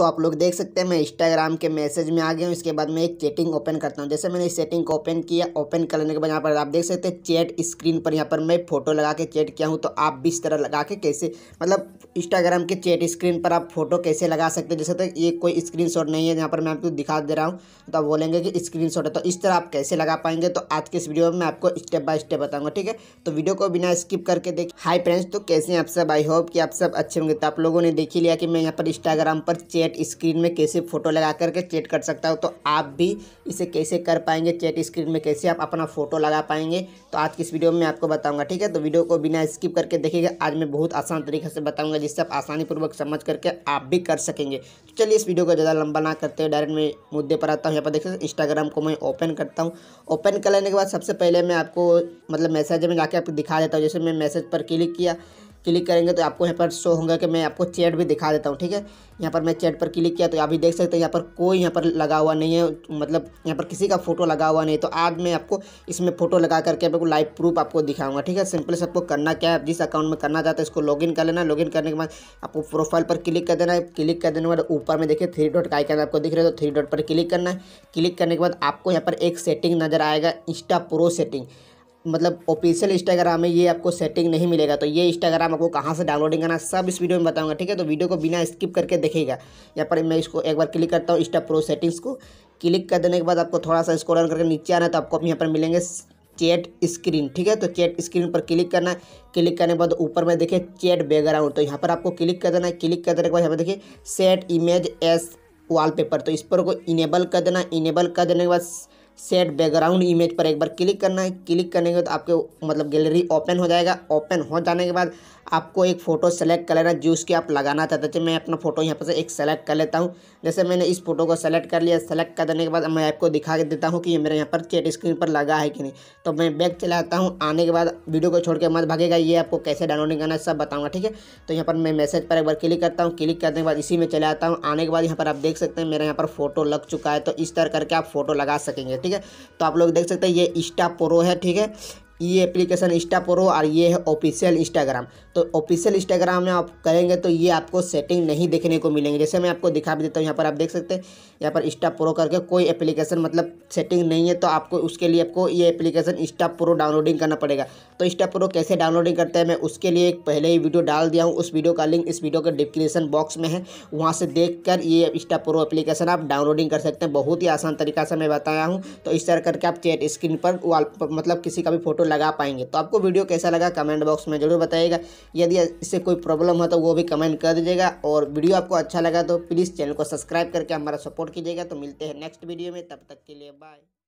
तो आप लोग देख सकते हैं मैं इंस्टाग्राम के मैसेज में आ गया हूँ इसके बाद मैं एक चैटिंग ओपन करता हूँ जैसे मैंने इस सेटिंग को ओपन किया ओपन करने के बाद यहाँ पर आप देख सकते हैं चैट स्क्रीन पर यहाँ पर मैं फोटो लगा के चैट किया हूँ तो आप भी इस तरह लगा के कैसे मतलब इंस्टाग्राम के चैट स्क्रीन पर आप फोटो कैसे लगा सकते हैं जैसे तो ये कोई स्क्रीन नहीं है यहाँ पर मैं आपको दिखा दे रहा हूँ तो आप बोलेंगे कि स्क्रीन है तो इस तरह आप कैसे लगा पाएंगे तो आज के इस वीडियो में आपको स्टेप बाय स्टेप बताऊंगा ठीक है तो वीडियो को बिना स्किप करके देख हाई फ्रेंड्स तो कैसे आप सब आई होप कि आप सब अच्छे होंगे तो आप लोगों ने देख ही लिया कि मैं यहाँ पर इंस्टाग्राम पर चैट चैट स्क्रीन में कैसे फ़ोटो लगा करके चैट कर सकता हो तो आप भी इसे कैसे कर पाएंगे चैट स्क्रीन में कैसे आप अपना फ़ोटो लगा पाएंगे तो आज की इस वीडियो में आपको बताऊंगा ठीक है तो वीडियो को बिना स्किप करके देखिएगा आज मैं बहुत आसान तरीके से बताऊंगा जिससे आप आसानीपूर्वक समझ करके आप भी कर सकेंगे तो चलिए इस वीडियो को ज़्यादा लंबा ना करते हुए डायरेक्ट मैं मुद्दे पर आता हूँ यहाँ पर देख सकते इंस्टाग्राम को मैं ओपन करता हूँ ओपन कर लेने के बाद सबसे पहले मैं आपको मतलब मैसेज में जाके आपको दिखा देता हूँ जैसे मैं मैसेज पर क्लिक किया क्लिक करेंगे तो आपको यहाँ पर शो होंगे कि मैं आपको चैट भी दिखा देता हूँ ठीक है यहाँ पर मैं चैट पर क्लिक किया तो आप भी देख सकते हैं यहाँ पर कोई यहाँ पर लगा हुआ नहीं है मतलब यहाँ पर किसी का फोटो लगा हुआ नहीं तो आज मैं आपको इसमें फोटो लगा करके आपको लाइव प्रूफ आपको दिखाऊंगा ठीक है सिंपल से आपको करना क्या है जिस अकाउंट में करना चाहते हैं इसको इन कर लेना इन करने के बाद आपको प्रोफाइल पर क्लिक कर देना है क्लिक कर देने के बाद ऊपर में देखिए थ्री डॉट का आपको दिख रहे तो थ्री डॉट पर क्लिक करना है क्लिक करने के बाद आपको यहाँ पर एक सेटिंग नजर आएगा इंस्टा प्रो सेटिंग मतलब ऑफिशियल इंस्टाग्राम में ये आपको सेटिंग नहीं मिलेगा तो ये इंस्टाग्राम आपको कहाँ से डाउनलोडिंग करना सब इस वीडियो में बताऊंगा ठीक है तो वीडियो को बिना स्किप करके देखेगा यहाँ पर मैं इसको एक बार क्लिक करता हूँ इंस्टा प्रो सेटिंग्स को क्लिक कर देने के बाद आपको थोड़ा सा स्क्रॉल करके नीचे आना है तो आपको यहाँ पर मिलेंगे चैट स्क्रीन ठीक है तो चैट स्क्रीन पर क्लिक करना है क्लिक करने के बाद ऊपर में देखिए चैट बैकग्राउंड तो यहाँ पर आपको क्लिक कर देना है क्लिक कर देने के बाद यहाँ पर देखिए सेट इमेज एस वॉलपेपर तो इस पर को इनेबल कर देना इनेबल कर देने के बाद सेट बैकग्राउंड इमेज पर एक बार क्लिक करना है क्लिक करने के बाद तो आपके मतलब गैलरी ओपन हो जाएगा ओपन हो जाने के बाद आपको एक फ़ोटो सेलेक्ट कर लेना जो उसके आप लगाना चाहते थे मैं अपना फ़ोटो यहाँ पर से एक सेलेक्ट कर लेता हूँ जैसे मैंने इस फोटो को सेलेक्ट कर लिया सेलेक्ट कर देने के बाद मैं आपको दिखा के देता हूँ कि ये मेरे यहाँ पर चेट स्क्रीन पर लगा है कि नहीं तो मैं बैग चला आता हूँ आने के बाद वीडियो को छोड़ के मत भागेगा ये आपको कैसे डाउनलोडिंग करना है सब बताऊँगा ठीक है तो यहाँ पर मैं मैसेज पर एक बार क्लिक करता हूँ क्लिक करने के बाद इसी में चला आता हूँ आने के बाद यहाँ पर आप देख सकते हैं मेरे यहाँ पर फोटो लग चुका है तो इस तरह करके आप फोटो लगा सकेंगे ठीक ठीक है तो आप लोग देख सकते हैं ये इंस्टा प्रो है ठीक है ये एप्लीकेशन इंस्टा प्रो और ये है ऑफिशियल इंस्टाग्राम तो ऑफिशियल इंस्टाग्राम में आप करेंगे तो ये आपको सेटिंग नहीं देखने को मिलेंगे जैसे मैं आपको दिखा भी देता हूँ यहाँ पर आप देख सकते हैं यहाँ पर इंस्टा प्रो करके कोई एप्लीकेशन मतलब सेटिंग नहीं है तो आपको उसके लिए आपको ये एप्लीकेशन इंस्टा प्रो डाउनलोडिंग करना पड़ेगा तो इंस्टा प्रो कैसे डाउनलोडिंग करते हैं मैं उसके लिए एक पहले ही वीडियो डाल दिया हूँ उस वीडियो का लिंक इस वीडियो के डिस्क्रिप्शन बॉक्स में है वहाँ से देख कर ये इंस्टा प्रो एप्लीकेशन आप डाउनलोडिंग कर सकते हैं बहुत ही आसान तरीका से मैं बताया हूँ तो इस तरह करके आप चेट स्क्रीन पर मतलब किसी का भी फोटो लगा पाएंगे तो आपको वीडियो कैसा लगा कमेंट बॉक्स में ज़रूर बताइएगा यदि इससे कोई प्रॉब्लम हो तो वो भी कमेंट कर दीजिएगा और वीडियो आपको अच्छा लगा तो प्लीज़ चैनल को सब्सक्राइब करके हमारा सपोर्ट कीजिएगा तो मिलते हैं नेक्स्ट वीडियो में तब तक के लिए बाय